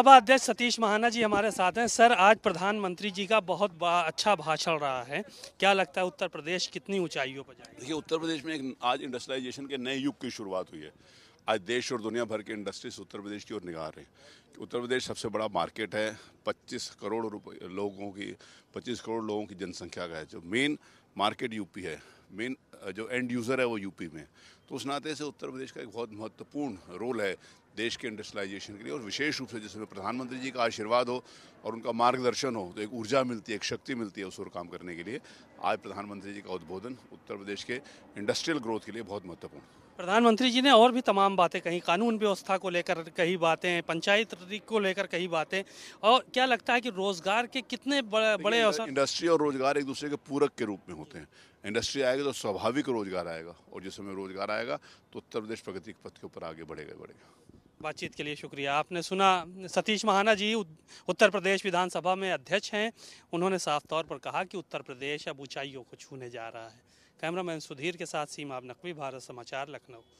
सभा अध्यक्ष सतीश महाना जी हमारे साथ हैं सर आज प्रधानमंत्री जी का बहुत अच्छा भाषण रहा है क्या लगता है उत्तर प्रदेश कितनी ऊंचाइयों पर जाएगा देखिए उत्तर प्रदेश में एक आज इंडस्ट्रियलाइजेशन के नए युग की शुरुआत हुई है आज देश और दुनिया भर के इंडस्ट्रीज उत्तर प्रदेश की ओर निगाह रहे हैं उत्तर प्रदेश सबसे बड़ा मार्केट है पच्चीस करोड़ लोगों की पच्चीस करोड़ लोगों की जनसंख्या का है जो मेन मार्केट यूपी है मेन uh, जो एंड यूज़र है वो यूपी में तो उस नाते से उत्तर प्रदेश का एक बहुत महत्वपूर्ण रोल है देश के इंडस्ट्रियलाइजेशन के लिए और विशेष रूप से जिसमें प्रधानमंत्री जी का आशीर्वाद हो और उनका मार्गदर्शन हो तो एक ऊर्जा मिलती है एक शक्ति मिलती है उस ओर काम करने के लिए आज प्रधानमंत्री जी का उद्बोधन उत्तर प्रदेश के इंडस्ट्रियल ग्रोथ के लिए बहुत महत्वपूर्ण प्रधानमंत्री जी ने और भी तमाम बातें कही कानून व्यवस्था को लेकर कही बातें पंचायत को लेकर कही बातें और क्या लगता है कि रोजगार के कितने बड़े अवसर इंडस्ट्री और रोजगार एक दूसरे के पूरक के रूप में होते हैं इंडस्ट्री आएगी तो स्वाभाविक रोजगार आएगा और जिस समय रोजगार आएगा तो उत्तर प्रदेश प्रगति के पथ के ऊपर आगे बढ़ेगा बढ़ेगा बातचीत के लिए शुक्रिया आपने सुना सतीश महाना जी उत्तर प्रदेश विधानसभा में अध्यक्ष हैं उन्होंने साफ तौर पर कहा कि उत्तर प्रदेश अब ऊंचाइयों को छूने जा रहा है कैमरामैन सुधीर के साथ सीमा नकवी भारत समाचार लखनऊ